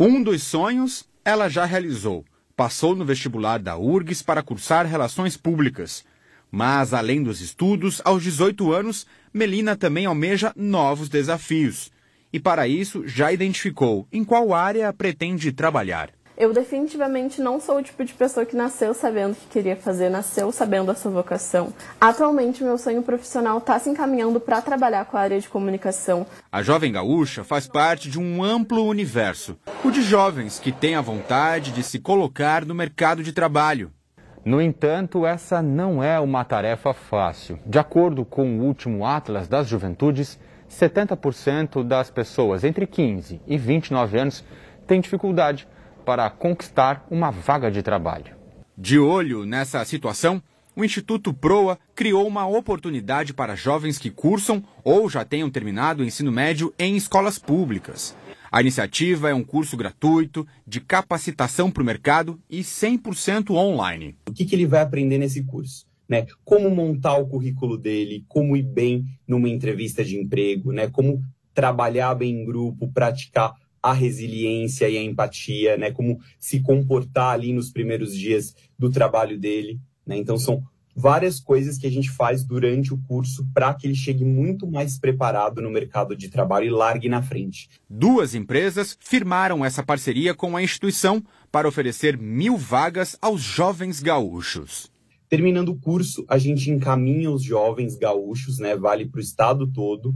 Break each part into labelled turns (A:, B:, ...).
A: Um dos sonhos ela já realizou. Passou no vestibular da URGS para cursar Relações Públicas. Mas, além dos estudos, aos 18 anos, Melina também almeja novos desafios. E, para isso, já identificou em qual área pretende trabalhar.
B: Eu definitivamente não sou o tipo de pessoa que nasceu sabendo o que queria fazer, nasceu sabendo a sua vocação. Atualmente, meu sonho profissional está se encaminhando para trabalhar com a área de comunicação.
A: A Jovem Gaúcha faz parte de um amplo universo o de jovens que têm a vontade de se colocar no mercado de trabalho. No entanto, essa não é uma tarefa fácil. De acordo com o último Atlas das Juventudes, 70% das pessoas entre 15 e 29 anos têm dificuldade para conquistar uma vaga de trabalho. De olho nessa situação, o Instituto Proa criou uma oportunidade para jovens que cursam ou já tenham terminado o ensino médio em escolas públicas. A iniciativa é um curso gratuito de capacitação para o mercado e 100% online. O que, que ele vai
C: aprender nesse curso? Né, como montar o currículo dele, como ir bem numa entrevista de emprego, né, Como trabalhar bem em grupo, praticar a resiliência e a empatia, né? Como se comportar ali nos primeiros dias do trabalho dele, né? Então são várias coisas que a gente faz durante o curso para que ele chegue muito mais
A: preparado no mercado de trabalho e largue na frente. Duas empresas firmaram essa parceria com a instituição para oferecer mil vagas aos jovens gaúchos. Terminando o curso, a gente encaminha os jovens gaúchos, né, vale para o estado
C: todo,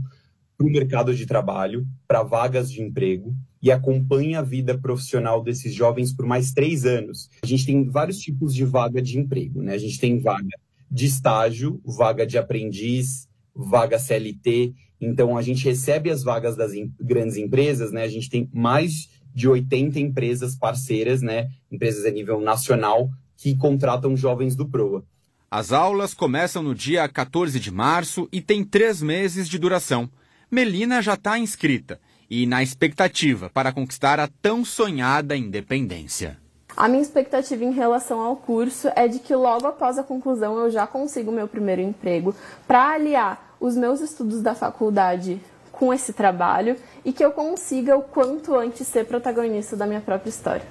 C: para o mercado de trabalho, para vagas de emprego e acompanha a vida profissional desses jovens por mais três anos. A gente tem vários tipos de vaga de emprego, né? A gente tem vaga de estágio, vaga de aprendiz, vaga CLT. Então, a gente recebe as vagas das em grandes empresas, né? A gente tem mais de 80
A: empresas parceiras, né? Empresas a nível nacional
C: que contratam jovens do
A: PROA. As aulas começam no dia 14 de março e têm três meses de duração. Melina já está inscrita e na expectativa para conquistar a tão sonhada independência.
B: A minha expectativa em relação ao curso é de que logo após a conclusão eu já consiga o meu primeiro emprego para aliar os meus estudos da faculdade com esse trabalho e que eu consiga o quanto antes ser protagonista da minha própria história.